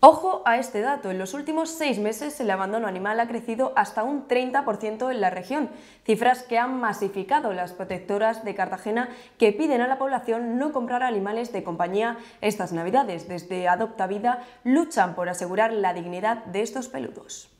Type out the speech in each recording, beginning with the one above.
Ojo a este dato, en los últimos seis meses el abandono animal ha crecido hasta un 30% en la región, cifras que han masificado las protectoras de Cartagena que piden a la población no comprar animales de compañía estas navidades. Desde Adopta Vida luchan por asegurar la dignidad de estos peludos.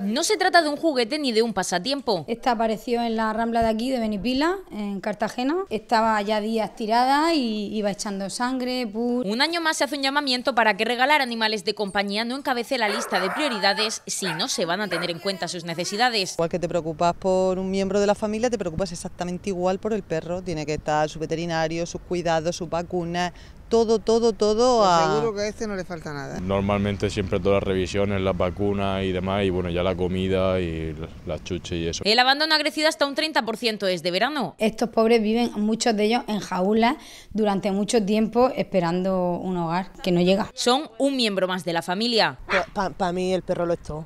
No se trata de un juguete ni de un pasatiempo. Esta apareció en la rambla de aquí, de Benipila, en Cartagena. Estaba ya días tirada y iba echando sangre, Un año más se hace un llamamiento para que regalar animales de compañía no encabece la lista de prioridades si no se van a tener en cuenta sus necesidades. Igual que te preocupas por un miembro de la familia, te preocupas exactamente igual por el perro. Tiene que estar su veterinario, sus cuidados, sus vacunas, todo, todo, todo Seguro que a este no le falta nada. Normalmente siempre todas las revisiones, las vacunas y demás, y bueno, ya la comida y las chuches y eso. El abandono ha crecido hasta un 30% de verano. Estos pobres viven, muchos de ellos, en jaulas durante mucho tiempo esperando un hogar que no llega. Son un miembro más de la familia. Para mí el perro lo es todo.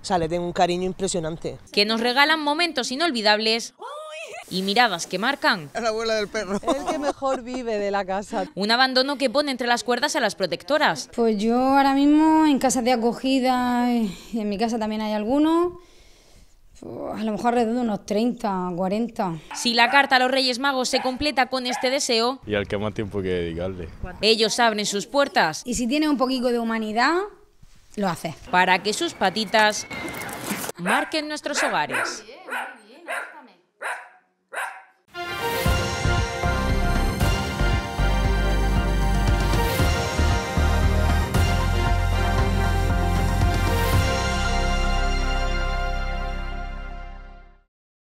O sea, le tengo un cariño impresionante. Que nos regalan momentos inolvidables y miradas que marcan. Es la abuela del perro. El que mejor vive de la casa. Un abandono que pone entre las cuerdas a las protectoras. Pues yo ahora mismo en casa de acogida y en mi casa también hay algunos. A lo mejor alrededor de unos 30, 40. Si la carta a los Reyes Magos se completa con este deseo... Y al que más tiempo hay que dedicarle. Ellos abren sus puertas. Y si tiene un poquito de humanidad, lo hace. Para que sus patitas marquen nuestros hogares.